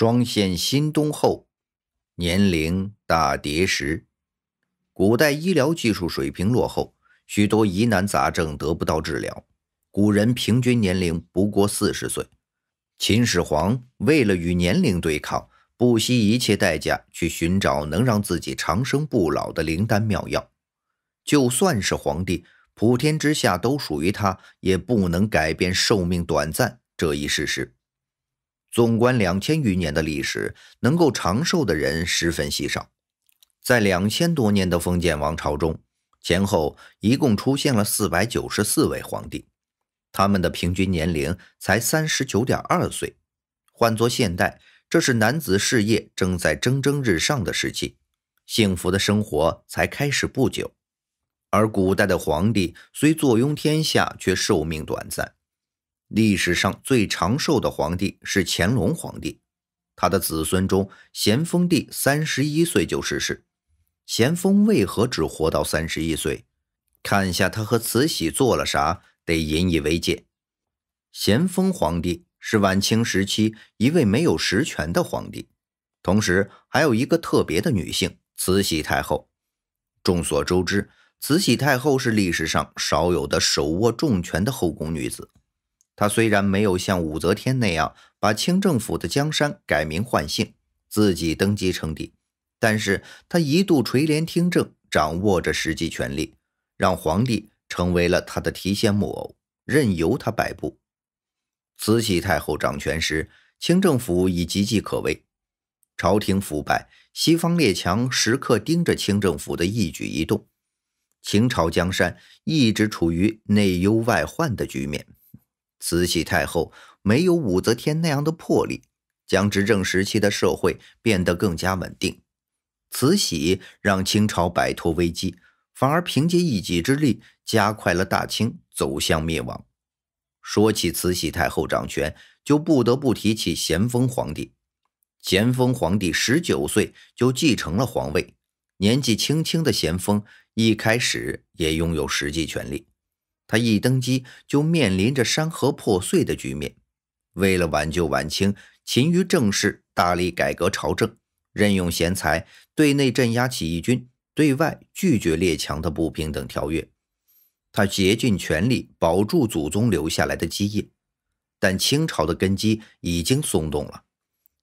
双线新东后，年龄大跌时，古代医疗技术水平落后，许多疑难杂症得不到治疗。古人平均年龄不过四十岁。秦始皇为了与年龄对抗，不惜一切代价去寻找能让自己长生不老的灵丹妙药。就算是皇帝，普天之下都属于他，也不能改变寿命短暂这一事实。纵观两千余年的历史，能够长寿的人十分稀少。在两千多年的封建王朝中，前后一共出现了四百九十四位皇帝，他们的平均年龄才三十九点二岁。换作现代，这是男子事业正在蒸蒸日上的时期，幸福的生活才开始不久。而古代的皇帝虽坐拥天下，却寿命短暂。历史上最长寿的皇帝是乾隆皇帝，他的子孙中，咸丰帝三十一岁就逝世。咸丰为何只活到三十一岁？看下他和慈禧做了啥，得引以为戒。咸丰皇帝是晚清时期一位没有实权的皇帝，同时还有一个特别的女性——慈禧太后。众所周知，慈禧太后是历史上少有的手握重权的后宫女子。他虽然没有像武则天那样把清政府的江山改名换姓，自己登基称帝，但是他一度垂帘听政，掌握着实际权力，让皇帝成为了他的提线木偶，任由他摆布。慈禧太后掌权时，清政府已岌岌可危，朝廷腐败，西方列强时刻盯着清政府的一举一动，清朝江山一直处于内忧外患的局面。慈禧太后没有武则天那样的魄力，将执政时期的社会变得更加稳定。慈禧让清朝摆脱危机，反而凭借一己之力加快了大清走向灭亡。说起慈禧太后掌权，就不得不提起咸丰皇帝。咸丰皇帝十九岁就继承了皇位，年纪轻轻的咸丰一开始也拥有实际权力。他一登基就面临着山河破碎的局面，为了挽救晚清，勤于政事，大力改革朝政，任用贤才，对内镇压起义军，对外拒绝列强的不平等条约。他竭尽全力保住祖宗留下来的基业，但清朝的根基已经松动了。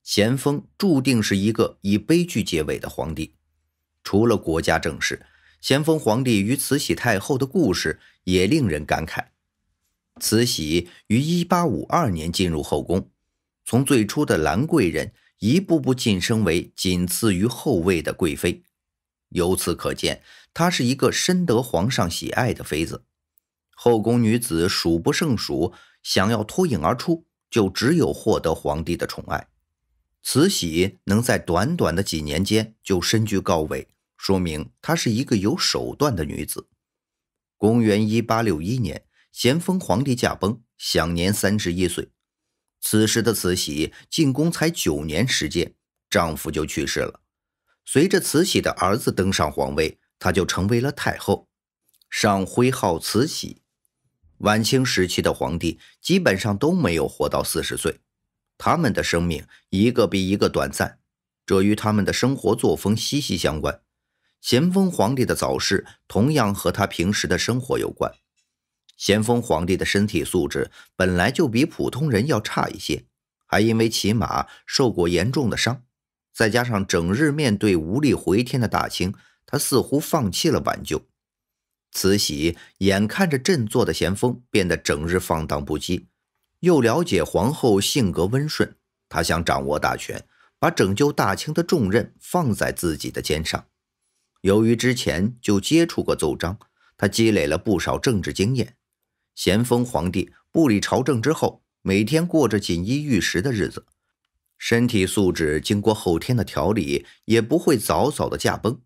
咸丰注定是一个以悲剧结尾的皇帝，除了国家政事。咸丰皇帝与慈禧太后的故事也令人感慨。慈禧于一八五二年进入后宫，从最初的兰贵人一步步晋升为仅次于后位的贵妃，由此可见，她是一个深得皇上喜爱的妃子。后宫女子数不胜数，想要脱颖而出，就只有获得皇帝的宠爱。慈禧能在短短的几年间就身居高位。说明她是一个有手段的女子。公元一八六一年，咸丰皇帝驾崩，享年三十一岁。此时的慈禧进宫才九年时间，丈夫就去世了。随着慈禧的儿子登上皇位，她就成为了太后，上徽号慈禧。晚清时期的皇帝基本上都没有活到四十岁，他们的生命一个比一个短暂，这与他们的生活作风息息相关。咸丰皇帝的早逝同样和他平时的生活有关。咸丰皇帝的身体素质本来就比普通人要差一些，还因为骑马受过严重的伤，再加上整日面对无力回天的大清，他似乎放弃了挽救。慈禧眼看着振作的咸丰变得整日放荡不羁，又了解皇后性格温顺，她想掌握大权，把拯救大清的重任放在自己的肩上。由于之前就接触过奏章，他积累了不少政治经验。咸丰皇帝不理朝政之后，每天过着锦衣玉食的日子，身体素质经过后天的调理，也不会早早的驾崩。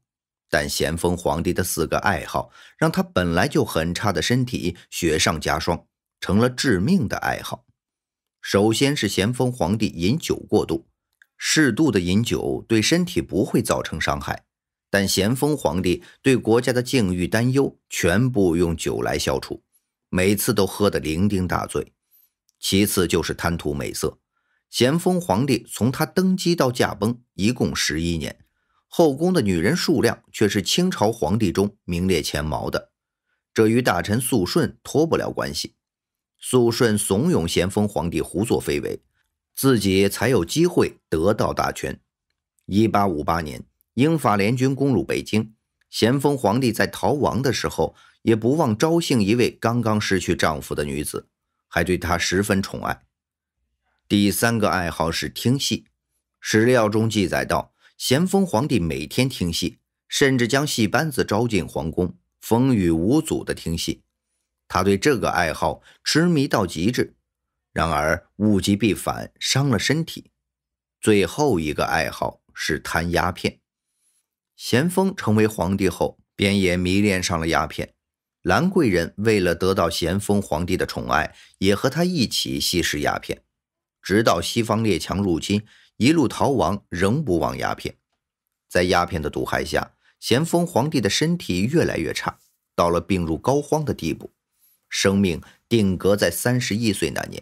但咸丰皇帝的四个爱好，让他本来就很差的身体雪上加霜，成了致命的爱好。首先是咸丰皇帝饮酒过度，适度的饮酒对身体不会造成伤害。但咸丰皇帝对国家的境遇担忧，全部用酒来消除，每次都喝得酩酊大醉。其次就是贪图美色。咸丰皇帝从他登基到驾崩，一共十一年，后宫的女人数量却是清朝皇帝中名列前茅的。这与大臣肃顺脱不了关系。肃顺怂恿咸丰皇帝胡作非为，自己才有机会得到大权。一八五八年。英法联军攻入北京，咸丰皇帝在逃亡的时候也不忘招幸一位刚刚失去丈夫的女子，还对她十分宠爱。第三个爱好是听戏，史料中记载到，咸丰皇帝每天听戏，甚至将戏班子招进皇宫，风雨无阻的听戏。他对这个爱好痴迷到极致，然而物极必反，伤了身体。最后一个爱好是贪鸦片。咸丰成为皇帝后，便也迷恋上了鸦片。兰贵人为了得到咸丰皇帝的宠爱，也和他一起吸食鸦片。直到西方列强入侵，一路逃亡，仍不忘鸦片。在鸦片的毒害下，咸丰皇帝的身体越来越差，到了病入膏肓的地步，生命定格在三十一岁那年。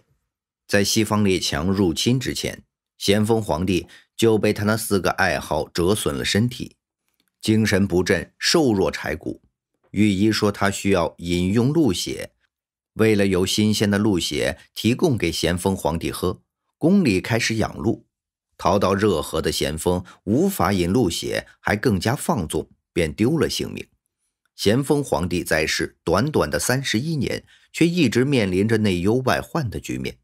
在西方列强入侵之前，咸丰皇帝就被他那四个爱好折损了身体。精神不振，瘦弱柴骨。御医说他需要饮用鹿血。为了有新鲜的鹿血提供给咸丰皇帝喝，宫里开始养鹿。逃到热河的咸丰无法饮鹿血，还更加放纵，便丢了性命。咸丰皇帝在世短短的三十一年，却一直面临着内忧外患的局面。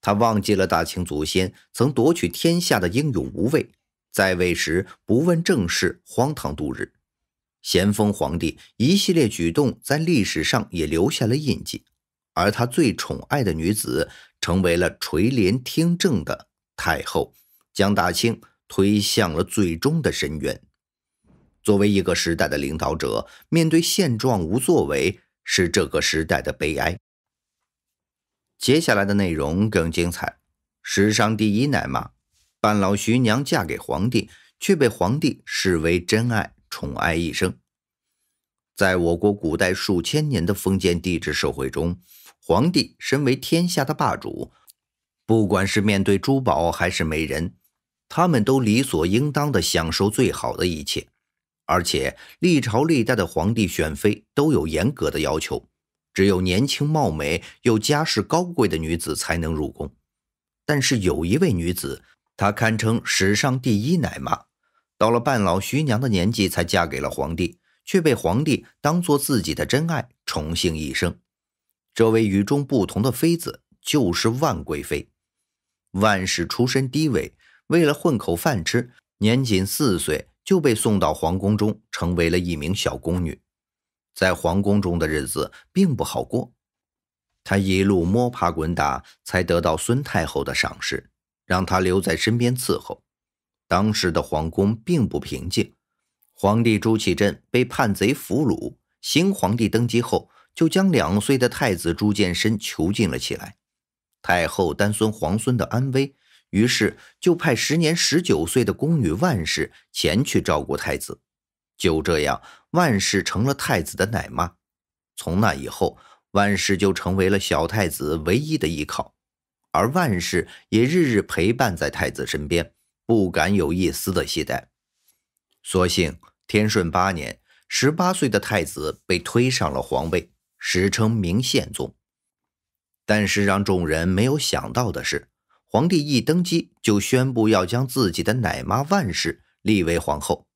他忘记了大清祖先曾夺取天下的英勇无畏。在位时不问政事，荒唐度日。咸丰皇帝一系列举动在历史上也留下了印记，而他最宠爱的女子成为了垂帘听政的太后，将大清推向了最终的深渊。作为一个时代的领导者，面对现状无作为是这个时代的悲哀。接下来的内容更精彩，史上第一奶妈。半老徐娘嫁给皇帝，却被皇帝视为真爱，宠爱一生。在我国古代数千年的封建帝制社会中，皇帝身为天下的霸主，不管是面对珠宝还是美人，他们都理所应当的享受最好的一切。而且历朝历代的皇帝选妃都有严格的要求，只有年轻貌美又家世高贵的女子才能入宫。但是有一位女子。她堪称史上第一奶妈，到了半老徐娘的年纪才嫁给了皇帝，却被皇帝当做自己的真爱宠幸一生。这位与众不同的妃子就是万贵妃。万氏出身低微，为了混口饭吃，年仅四岁就被送到皇宫中，成为了一名小宫女。在皇宫中的日子并不好过，她一路摸爬滚打，才得到孙太后的赏识。让他留在身边伺候。当时的皇宫并不平静，皇帝朱祁镇被叛贼俘虏，新皇帝登基后就将两岁的太子朱见深囚禁了起来。太后担孙皇孙的安危，于是就派时年十九岁的宫女万氏前去照顾太子。就这样，万氏成了太子的奶妈。从那以后，万氏就成为了小太子唯一的依靠。而万氏也日日陪伴在太子身边，不敢有一丝的懈怠。所幸天顺八年，十八岁的太子被推上了皇位，史称明宪宗。但是让众人没有想到的是，皇帝一登基就宣布要将自己的奶妈万氏立为皇后。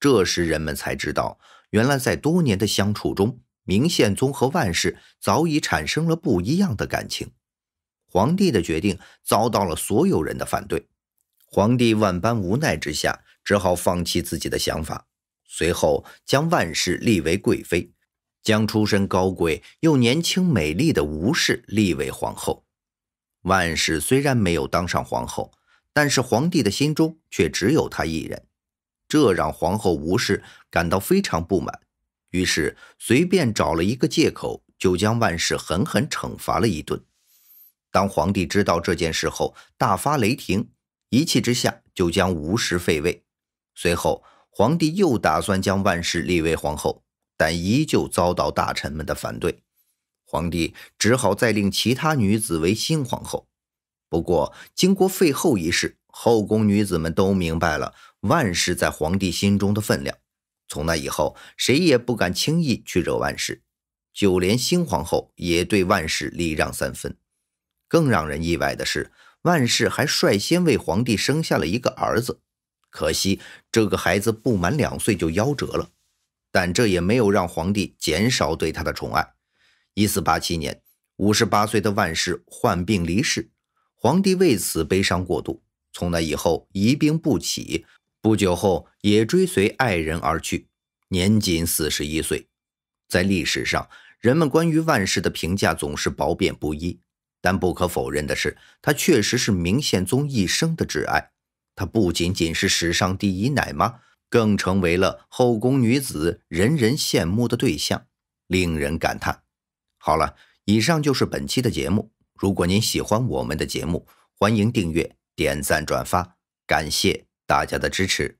这时人们才知道，原来在多年的相处中，明宪宗和万氏早已产生了不一样的感情。皇帝的决定遭到了所有人的反对，皇帝万般无奈之下，只好放弃自己的想法，随后将万氏立为贵妃，将出身高贵又年轻美丽的吴氏立为皇后。万氏虽然没有当上皇后，但是皇帝的心中却只有她一人，这让皇后吴氏感到非常不满，于是随便找了一个借口，就将万氏狠狠惩罚了一顿。当皇帝知道这件事后，大发雷霆，一气之下就将吴氏废位。随后，皇帝又打算将万氏立为皇后，但依旧遭到大臣们的反对。皇帝只好再令其他女子为新皇后。不过，经过废后一事，后宫女子们都明白了万氏在皇帝心中的分量。从那以后，谁也不敢轻易去惹万氏，就连新皇后也对万氏礼让三分。更让人意外的是，万氏还率先为皇帝生下了一个儿子，可惜这个孩子不满两岁就夭折了。但这也没有让皇帝减少对他的宠爱。一四八七年，五十八岁的万氏患病离世，皇帝为此悲伤过度，从那以后一病不起，不久后也追随爱人而去，年仅四十一岁。在历史上，人们关于万氏的评价总是褒贬不一。但不可否认的是，她确实是明宪宗一生的挚爱。她不仅仅是史上第一奶妈，更成为了后宫女子人人羡慕的对象，令人感叹。好了，以上就是本期的节目。如果您喜欢我们的节目，欢迎订阅、点赞、转发，感谢大家的支持。